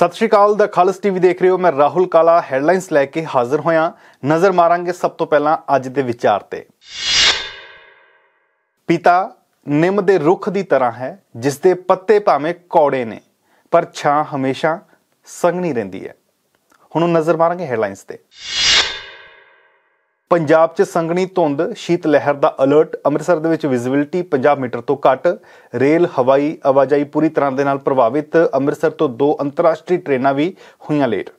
ਸਤਿ ਸ਼੍ਰੀ ਅਕਾਲ ਦਾ ਖਾਲਸ ਟੀਵੀ ਦੇਖ ਰਹੇ ਹੋ ਮੈਂ ਰਾਹੁਲ ਕਾਲਾ ਹੈਡਲਾਈਨਸ ਲੈ ਕੇ ਹਾਜ਼ਰ ਹੋਇਆ ਨਜ਼ਰ ਮਾਰਾਂਗੇ ਸਭ ਤੋਂ ਪਹਿਲਾਂ ਅੱਜ ਦੇ ਵਿਚਾਰ ਤੇ ਪਿਤਾ ਨਿੰਮ ਦੇ ਰੁੱਖ ਦੀ ਤਰ੍ਹਾਂ ਹੈ ਜਿਸ ਦੇ ਪੱਤੇ ਭਾਵੇਂ ਕੌੜੇ ਨੇ ਪਰ ਛਾਂ ਹਮੇਸ਼ਾ ਸੰਘਣੀ ਰਹਿੰਦੀ ਹੈ ਹੁਣ ਨਜ਼ਰ ਮਾਰਾਂਗੇ ਹੈਡਲਾਈਨਸ ਤੇ ਪੰਜਾਬ 'ਚ ਸੰਗਣੀ ਧੁੰਦ ਸ਼ੀਤ ਲਹਿਰ ਦਾ ਅਲਰਟ ਅੰਮ੍ਰਿਤਸਰ ਦੇ ਵਿੱਚ ਵਿਜ਼ਿਬਿਲਟੀ 50 ਮੀਟਰ ਤੋਂ ਘੱਟ ਰੇਲ ਹਵਾਈ ਆਵਾਜਾਈ ਪੂਰੀ ਤਰ੍ਹਾਂ ਦੇ ਨਾਲ ਪ੍ਰਭਾਵਿਤ ਅੰਮ੍ਰਿਤਸਰ ਤੋਂ ਦੋ ਅੰਤਰਰਾਸ਼ਟਰੀ ਟ੍ਰੇਨਾਂ ਵੀ ਹੋਈਆਂ ਲੇਟ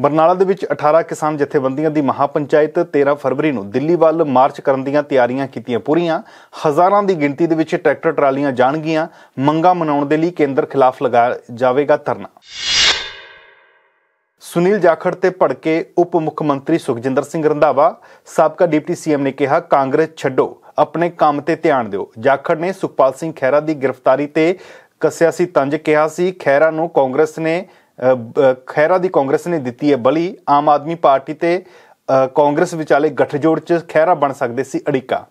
ਬਰਨਾਲਾ ਦੇ ਵਿੱਚ 18 ਕਿਸਾਨ ਜਥੇਬੰਦੀਆਂ ਦੀ ਮਹਾਪੰਚਾਇਤ 13 ਫਰਵਰੀ ਨੂੰ ਦਿੱਲੀ ਵੱਲ ਮਾਰਚ ਕਰਨ ਦੀਆਂ ਤਿਆਰੀਆਂ ਕੀਤੀਆਂ ਪੂਰੀਆਂ ਹਜ਼ਾਰਾਂ ਦੀ ਗਿਣਤੀ ਦੇ ਵਿੱਚ ਟਰੈਕਟਰ ਟਰਾਲੀਆਂ ਜਾਣਗੀਆਂ ਮੰਗਾ ਮਨਾਉਣ ਦੇ ਲਈ ਕੇਂਦਰ ਖਿਲਾਫ ਲਗਾਇਆ ਜਾਵੇਗਾ ਧਰਨਾ ਸੁਨੀਲ ਜਾਖੜ ਤੇ ਭੜਕੇ ਉਪ ਮੁੱਖ ਮੰਤਰੀ ਸੁਖਜਿੰਦਰ ਸਿੰਘ ਰੰਧਾਵਾ ਸਾਬਕਾ ਡਿਪਟੀ ਸੀਐਮ ਨੇ ਕਿਹਾ ਕਾਂਗਰਸ ਛੱਡੋ ਆਪਣੇ ਕੰਮ ਤੇ ਧਿਆਨ ਦਿਓ ਜਾਖੜ ਨੇ ਸੁਖਪਾਲ ਸਿੰਘ ਖਹਿਰਾ ਦੀ ਗ੍ਰਿਫਤਾਰੀ ਤੇ ਕੱਸਿਆ ਸੀ ਤੰਜ ਕਿਹਾ ਸੀ ਖਹਿਰਾ ਨੂੰ ਕਾਂਗਰਸ ਨੇ ਖਹਿਰਾ ਦੀ ਕਾਂਗਰਸ ਨੇ ਦਿੱਤੀ ਹੈ ਬਲੀ ਆਮ ਆਦਮੀ ਪਾਰਟੀ ਤੇ ਕਾਂਗਰਸ ਵਿਚਾਲੇ ਗੱਠਜੋੜ 'ਚ ਖਹਿਰਾ ਬਣ ਸਕਦੇ ਸੀ ਅੜਿਕਾ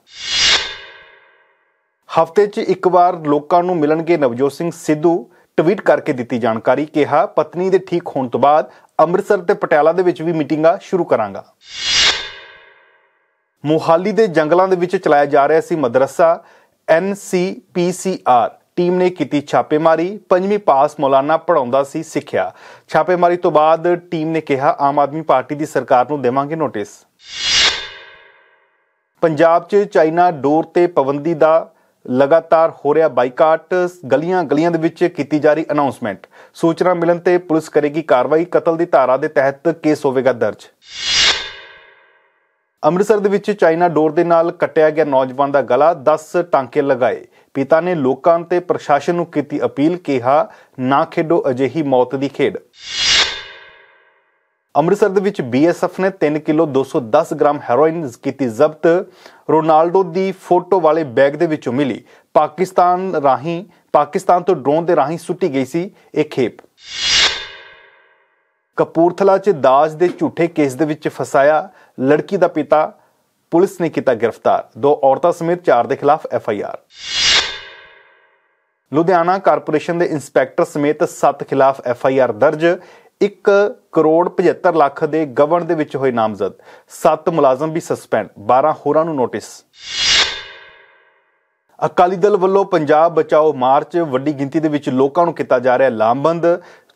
ਹਫਤੇ 'ਚ ਇੱਕ ਵਾਰ ਲੋਕਾਂ ਨੂੰ ਮਿਲਣਗੇ ਨਵਜੋਤ ਸਿੰਘ ਸਿੱਧੂ ਟਵੀਟ ਕਰਕੇ ਦਿੱਤੀ ਜਾਣਕਾਰੀ ਕਿਹਾ ਪਤਨੀ ਦੇ ਠੀਕ ਹੋਣ ਤੋਂ ਬਾਅਦ ਅੰਮ੍ਰਿਤਸਰ ਤੇ ਪਟਿਆਲਾ ਦੇ ਵਿੱਚ ਵੀ ਮੀਟਿੰਗਾਂ ਸ਼ੁਰੂ ਕਰਾਂਗਾ ਮੋਹਾਲੀ ਦੇ ਜੰਗਲਾਂ ਦੇ ਵਿੱਚ ਚਲਾਇਆ ਜਾ ਰਿਹਾ ਸੀ ਮਦਰਸਾ NCPCR ਟੀਮ ਨੇ ਕੀਤੀ ਛਾਪੇਮਾਰੀ ਪੰਜਵੀਂ ਪਾਸ ਮੌਲਾਨਾ ਪੜਾਉਂਦਾ ਸੀ ਸਿੱਖਿਆ ਛਾਪੇਮਾਰੀ ਤੋਂ ਬਾਅਦ ਟੀਮ ਨੇ ਕਿਹਾ ਆਮ ਆਦਮੀ ਪਾਰਟੀ ਦੀ ਸਰਕਾਰ ਨੂੰ ਦੇਵਾਂਗੇ ਨੋਟਿਸ ਪੰਜਾਬ 'ਚ ਚਾਈਨਾ ਡੋਰ ਤੇ ਪਵੰਦੀ ਦਾ ਲਗਾਤਾਰ ਹੋ ਰਿਹਾ ਬਾਈਕਾਟ ਗਲੀਆਂ ਗਲੀਆਂ ਦੇ ਵਿੱਚ ਕੀਤੀ ਜਾ ਰਹੀ ਅਨਾਉਂਸਮੈਂਟ ਸੂਚਨਾ ਮਿਲਣ ਤੇ ਪੁਲਿਸ ਕਰੇਗੀ ਕਾਰਵਾਈ ਕਤਲ ਦੀ ਧਾਰਾ ਦੇ ਤਹਿਤ ਕੇਸ ਹੋਵੇਗਾ ਦਰਜ ਅੰਮ੍ਰਿਤਸਰ ਦੇ ਵਿੱਚ ਚਾਈਨਾ ਡੋਰ ਦੇ ਨਾਲ ਕੱਟਿਆ ਗਿਆ ਨੌਜਵਾਨ ਦਾ ਗਲਾ 10 ਟਾਂਕੇ ਲਗਾਏ ਪਿਤਾ ਨੇ ਲੋਕਾਂ ਤੇ ਪ੍ਰਸ਼ਾਸਨ ਨੂੰ ਕੀਤੀ ਅਪੀਲ ਕਿਹਾ ਨਾ ਖੇਡੋ ਅਜਿਹੀ ਮੌਤ ਦੀ ਖੇਡ ਅੰਮ੍ਰਿਤਸਰ ਦੇ ਵਿੱਚ ਬੀਐਸਐਫ ਨੇ 3 ਕਿਲੋ 210 ਗ੍ਰਾਮ ਹੈਰੋਇਨ ਕੀਤੀ ਜ਼ਬਤ ਰੋਨਾਲਡੋ ਦੀ ਫੋਟੋ ਵਾਲੇ ਬੈਗ ਦੇ ਵਿੱਚੋਂ ਮਿਲੀ ਪਾਕਿਸਤਾਨ ਰਾਹੀਂ ਪਾਕਿਸਤਾਨ ਤੋਂ ਡਰੋਨ ਦੇ ਰਾਹੀਂ ਸੁੱਟੀ ਗਈ ਸੀ ਇਹ ਖੇਪ ਕਪੂਰਥਲਾ 'ਚ ਦਾਜ ਦੇ ਝੂਠੇ ਕੇਸ ਦੇ ਵਿੱਚ ਫਸਾਇਆ ਲੜਕੀ ਦਾ ਪਿਤਾ ਪੁਲਿਸ ਨੇ ਕੀਤਾ ਗ੍ਰਿਫਤਾਰ ਦੋ ਔਰਤਾਂ ਸਮੇਤ ਚਾਰ ਦੇ ਖਿਲਾਫ F I R Ludhiana corporation ਦੇ ਇੰਸਪੈਕਟਰ ਸਮੇਤ 7 ਖਿਲਾਫ ਐਫ ਆਈ ਆਰ ਦਰਜ 1 ਕਰੋੜ 75 ਲੱਖ ਦੇ ਗਵਨ ਦੇ ਵਿੱਚ ਹੋਏ ਨਾਮਜ਼ਦ 7 ਮੁਲਾਜ਼ਮ ਵੀ ਸਸਪੈਂਡ 12 ਹੋਰਾਂ ਨੂੰ ਨੋਟਿਸ ਅਕਾਲੀ ਦਲ ਵੱਲੋਂ ਪੰਜਾਬ ਬਚਾਓ ਮਾਰਚ ਵੱਡੀ ਗਿਣਤੀ ਦੇ ਵਿੱਚ ਲੋਕਾਂ ਨੂੰ ਕੀਤਾ ਜਾ ਰਿਹਾ ਲਾਮਬੰਦ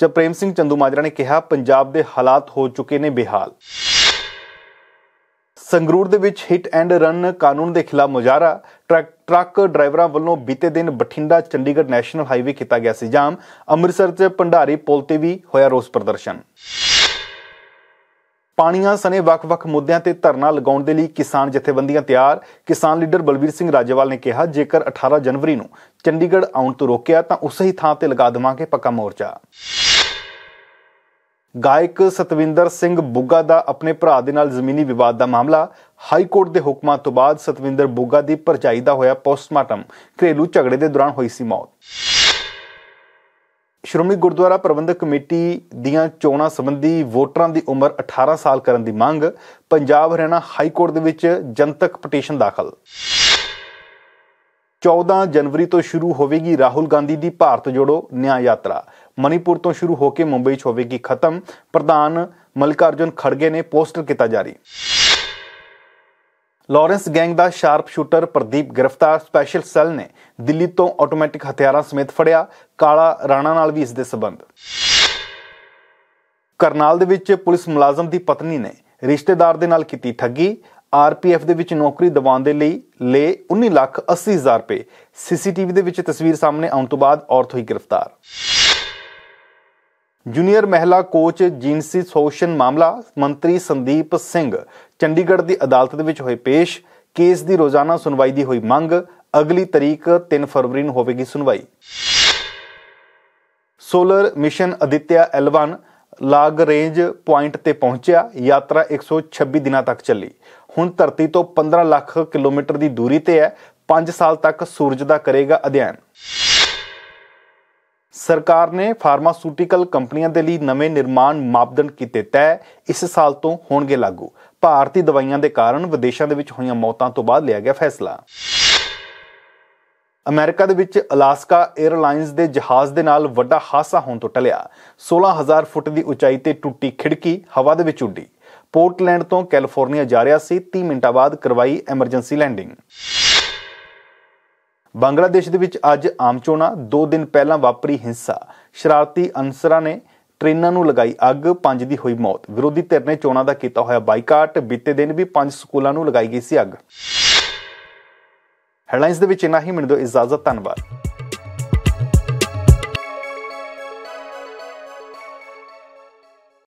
ਚ ਪ੍ਰੇਮ ਸਿੰਘ ਚੰਦੂ ਮਾਜਰਾ ਨੇ ਕਿਹਾ ਪੰਜਾਬ ਦੇ ਹਾਲਾਤ ਹੋ ਚੁੱਕੇ ਨੇ ਬੇਹਾਲ ਸੰਗਰੂਰ ਦੇ ਵਿੱਚ ਹਿੱਟ ਐਂਡ ਰਨ ਕਾਨੂੰਨ ਦੇ ਖਿਲਾਫ ਮੁਜ਼ਾਹਰਾ ਟਰੱਕ ਡਰਾਈਵਰਾਂ ਵੱਲੋਂ ਬੀਤੇ ਦਿਨ ਬਠਿੰਡਾ ਚੰਡੀਗੜ੍ਹ ਨੈਸ਼ਨਲ ਹਾਈਵੇ ਕੀਤਾ ਗਿਆ ਸੀ ਜਾਮ ਅੰਮ੍ਰਿਤਸਰ 'ਚ ਭੰਡਾਰੀ ਪੁਲ ਤੇ ਵੀ ਹੋਇਆ ਰੋਸ ਪ੍ਰਦਰਸ਼ਨ ਪਾਣੀਆਂ ਸਨੇ ਵੱਖ-ਵੱਖ ਮੁੱਦਿਆਂ ਤੇ ਧਰਨਾ ਲਗਾਉਣ ਦੇ ਲਈ ਕਿਸਾਨ ਜਥੇਬੰਦੀਆਂ ਤਿਆਰ ਕਿਸਾਨ ਲੀਡਰ ਬਲਬੀਰ ਸਿੰਘ ਰਾਜੇਵਾਲ ਨੇ ਕਿਹਾ ਜੇਕਰ 18 ਜਨਵਰੀ ਨੂੰ ਚੰਡੀਗੜ੍ਹ ਆਉਣ ਤੋਂ ਰੋਕਿਆ ਤਾਂ ਉਸੇ ਹੀ ਥਾਂ ਤੇ ਲਗਾ ਦੇਵਾਂਗੇ ਪੱਕਾ ਮੋਰਚਾ ਗਾਇਕ ਸਤਵਿੰਦਰ ਸਿੰਘ ਬੁੱਗਾ ਦਾ ਆਪਣੇ ਭਰਾ ਦੇ ਨਾਲ ਜ਼ਮੀਨੀ ਵਿਵਾਦ ਦਾ ਮਾਮਲਾ ਹਾਈ ਕੋਰਟ ਦੇ ਹੁਕਮਾਂ ਤੋਂ ਬਾਅਦ ਸਤਵਿੰਦਰ ਬੁੱਗਾ ਦੀ ਪਰਚਾਈ ਦਾ ਹੋਇਆ ਪੋਸਟਮਾਰਟਮ ਘਰੇਲੂ ਝਗੜੇ ਦੇ ਦੌਰਾਨ ਹੋਈ ਸੀ ਮੌਤ ਸ਼੍ਰੋਮਣੀ ਗੁਰਦੁਆਰਾ ਪ੍ਰਬੰਧਕ ਕਮੇਟੀ ਦੀਆਂ ਚੋਣਾਂ ਸੰਬੰਧੀ ਵੋਟਰਾਂ ਦੀ ਉਮਰ 18 ਸਾਲ ਕਰਨ ਦੀ ਮੰਗ ਪੰਜਾਬ ਹਰਿਆਣਾ ਹਾਈ ਕੋਰਟ ਦੇ ਵਿੱਚ ਜਨਤਕ ਪਟੀਸ਼ਨ ਦਾਖਲ 14 ਜਨਵਰੀ ਤੋਂ ਸ਼ੁਰੂ ਹੋਵੇਗੀ ਰਾਹੁਲ ਗਾਂਧੀ ਦੀ ਭਾਰਤ ਜੋੜੋ ਨਿਆਂ ਯਾਤਰਾ ਮਨੀਪੁਰ ਤੋਂ ਸ਼ੁਰੂ ਹੋ ਕੇ ਮੁੰਬਈ 'ਚ ਹੋਵੇਗੀ ਖਤਮ ਪ੍ਰਧਾਨ ਮਲਕਾਰਜਨ ਖੜਗੇ ਨੇ ਪੋਸਟਰ ਕੀਤਾ ਜਾਰੀ ਲਾਰੈਂਸ ਗੈਂਗ ਦਾ ਸ਼ਾਰਪ ਸ਼ੂਟਰ ਪ੍ਰਦੀਪ ਗ੍ਰਿਫਤਾਰ ਸਪੈਸ਼ਲ ਸੈੱਲ ਨੇ ਦਿੱਲੀ ਤੋਂ ਆਟੋਮੈਟਿਕ ਹਥਿਆਰਾਂ ਸਮੇਤ ਫੜਿਆ ਕਾਲਾ ਰਾਣਾ ਨਾਲ ਵੀ ਇਸ ਦੇ ਸਬੰਧ ਕਰਨਾਲ ਦੇ ਵਿੱਚ ਪੁਲਿਸ ਮੁਲਾਜ਼ਮ ਦੀ ਪਤਨੀ ਨੇ ਰਿਸ਼ਤੇਦਾਰ ਦੇ ਨਾਲ ਕੀਤੀ ਠੱਗੀ ਆਰਪੀਐਫ ਦੇ ਵਿੱਚ ਨੌਕਰੀ ਦਿਵਾਉਣ ਦੇ ਲਈ ਲੈ 19 ਲੱਖ 80 ਹਜ਼ਾਰ ਰੁਪਏ ਸੀਸੀਟੀਵੀ ਦੇ ਵਿੱਚ ਤਸਵੀਰ ਸਾਹਮਣੇ ਆਉਣ ਤੋਂ ਬਾਅਦ ਔਰਤ ਹੋਈ ਗ੍ਰਿਫਤਾਰ ਜੂਨੀਅਰ ਮਹਿਲਾ ਕੋਚ ਜਿਨਸੀ ਸੋਸ਼ਨ ਮਾਮਲਾ ਮੰਤਰੀ ਸੰਦੀਪ ਸਿੰਘ ਚੰਡੀਗੜ੍ਹ ਦੀ ਅਦਾਲਤ ਦੇ ਵਿੱਚ ਹੋਏ ਪੇਸ਼ ਕੇਸ ਦੀ ਰੋਜ਼ਾਨਾ ਸੁਣਵਾਈ ਦੀ ਹੋਈ ਮੰਗ ਅਗਲੀ ਤਰੀਕ 3 ਫਰਵਰੀ ਨੂੰ ਹੋਵੇਗੀ ਸੁਣਵਾਈ ਸੋਲਰ ਮਿਸ਼ਨ ਅਦਿੱਤਿਆ L1 ਲਾਗ ਰੇਂਜ ਪੁਆਇੰਟ ਤੇ ਪਹੁੰਚਿਆ ਯਾਤਰਾ 126 ਦਿਨਾਂ ਤੱਕ ਚੱਲੀ ਹੁਣ ਧਰਤੀ ਤੋਂ 15 ਲੱਖ ਕਿਲੋਮੀਟਰ ਦੀ ਦੂਰੀ ਤੇ ਹੈ 5 ਸਾਲ ਤੱਕ ਸੂਰਜ ਦਾ ਕਰੇਗਾ ਅਧਿਐਨ ਸਰਕਾਰ ਨੇ ਫਾਰਮਾਸਿਊਟੀਕਲ ਕੰਪਨੀਆਂ ਦੇ ਲਈ ਨਵੇਂ ਨਿਰਮਾਣ ਮਾਪਦੰਡ ਕੀਤੇ ਤੈ ਇਸ ਸਾਲ ਤੋਂ ਹੋਣਗੇ ਲਾਗੂ ਭਾਰਤੀ ਦਵਾਈਆਂ ਦੇ ਕਾਰਨ ਵਿਦੇਸ਼ਾਂ ਦੇ ਵਿੱਚ ਹੋਈਆਂ ਮੌਤਾਂ ਤੋਂ ਬਾਅਦ ਲਿਆ ਗਿਆ ਫੈਸਲਾ ਅਮਰੀਕਾ ਦੇ ਵਿੱਚ ਅਲਾਸਕਾ 에ਅਰਲਾਈਨਸ ਦੇ ਜਹਾਜ਼ ਦੇ ਨਾਲ ਵੱਡਾ ਹਾਦਸਾ ਹੋਣ ਤੋਂ ਟਲਿਆ 16000 ਫੁੱਟ ਦੀ ਉਚਾਈ ਤੇ ਟੁੱਟੀ ਖਿੜਕੀ ਹਵਾ ਦੇ ਵਿੱਚ ਉੱਡੀ ਪੋਰਟਲੈਂਡ ਤੋਂ ਕੈਲੀਫੋਰਨੀਆ ਜਾ ਰਿਹਾ ਸੀ 30 ਮਿੰਟਾਂ ਬਾਅਦ ਕਰਵਾਈ ਐਮਰਜੈਂਸੀ ਲੈਂਡਿੰਗ ਬੰਗਲਾਦੇਸ਼ ਦੇ ਵਿੱਚ ਅੱਜ ਆਮ ਚੋਣਾਂ 2 ਦਿਨ ਪਹਿਲਾਂ ਵਾਪਰੀ ਹਿੰਸਾ ਸ਼ਰਾਰਤੀ ਅਨਸਰਾਂ ਨੇ ਟ੍ਰੇਨਾਂ ਨੂੰ ਲਗਾਈ ਅੱਗ ਪੰਜ ਦੀ ਹੋਈ ਮੌਤ ਵਿਰੋਧੀ ਧਿਰ ਨੇ ਚੋਣਾਂ ਦਾ ਕੀਤਾ ਹੋਇਆ ਬਾਈਕਾਟ ਬੀਤੇ ਦਿਨ ਵੀ ਪੰਜ ਸਕੂਲਾਂ ਨੂੰ ਲਗਾਈ ਗਈ ਸੀ ਅੱਗ ਹੈਡਲਾਈਨਸ ਦੇ ਵਿੱਚ ਇਨਾ ਹੀ ਮਿਲਦੋ ਇਜਾਜ਼ਤ ਧੰਨਵਾਦ